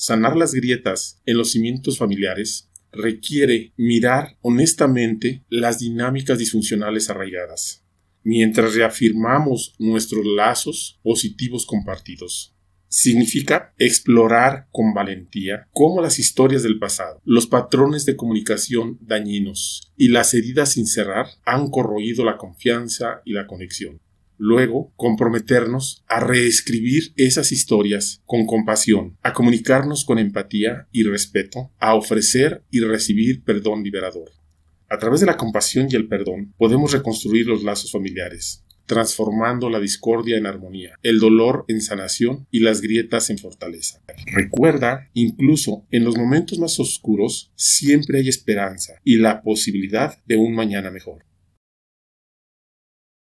Sanar las grietas en los cimientos familiares requiere mirar honestamente las dinámicas disfuncionales arraigadas, mientras reafirmamos nuestros lazos positivos compartidos. Significa explorar con valentía cómo las historias del pasado, los patrones de comunicación dañinos y las heridas sin cerrar han corroído la confianza y la conexión luego comprometernos a reescribir esas historias con compasión, a comunicarnos con empatía y respeto, a ofrecer y recibir perdón liberador. A través de la compasión y el perdón podemos reconstruir los lazos familiares, transformando la discordia en armonía, el dolor en sanación y las grietas en fortaleza. Recuerda, incluso en los momentos más oscuros, siempre hay esperanza y la posibilidad de un mañana mejor.